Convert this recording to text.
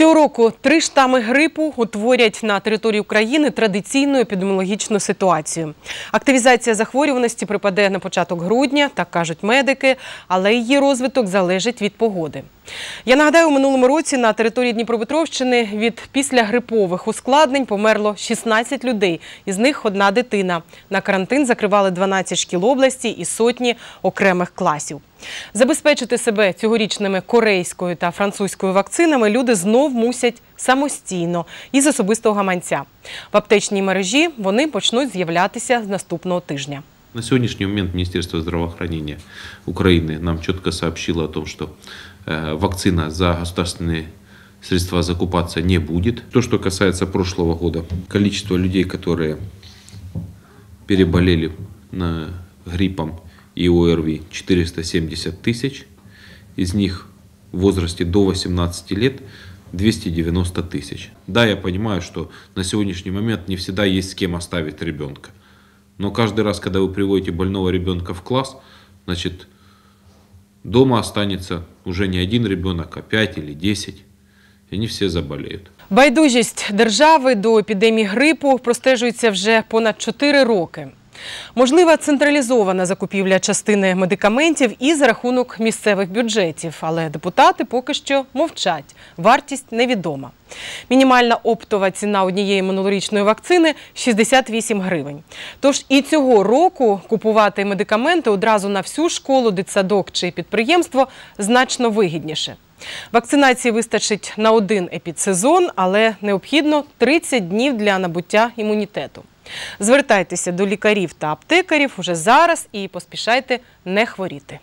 Цього року три штами грипу утворять на території України традиційну епідеміологічну ситуацію. Активізація захворюваності припаде на початок грудня, так кажуть медики, але її розвиток залежить від погоди. Я нагадаю, у минулому році на території Дніпропетровщини від післягрипових ускладнень померло 16 людей, із них одна дитина. На карантин закривали 12 шкіл області і сотні окремих класів. Забезпечити себе цьогорічними корейською та французькою вакцинами люди знов мусять самостійно із особистого гаманця. В аптечній мережі вони почнуть з'являтися з наступного тижня. На сегодняшний момент Министерство здравоохранения Украины нам четко сообщило о том, что э, вакцина за государственные средства закупаться не будет. То, что касается прошлого года, количество людей, которые переболели гриппом и ОРВИ 470 тысяч, из них в возрасте до 18 лет 290 тысяч. Да, я понимаю, что на сегодняшний момент не всегда есть с кем оставить ребенка. Но каждый раз, когда вы приводите больного ребенка в класс, значит, дома останется уже не один ребенок, а пять или десять, и они все заболеют. Байдужість держави до епідемії грипу простежується вже понад 4 роки. Можлива централізована закупівля частини медикаментів і за рахунок місцевих бюджетів, але депутати поки що мовчать. Вартість невідома. Мінімальна оптова ціна однієї минулорічної вакцини 68 гривень. Тож і цього року купувати медикаменти одразу на всю школу, дитсадок чи підприємство значно вигідніше. Вакцинації вистачить на один епідсезон, але необхідно 30 днів для набуття імунітету. Звертайтеся до лікарів та аптекарів уже зараз і поспішайте не хворіти.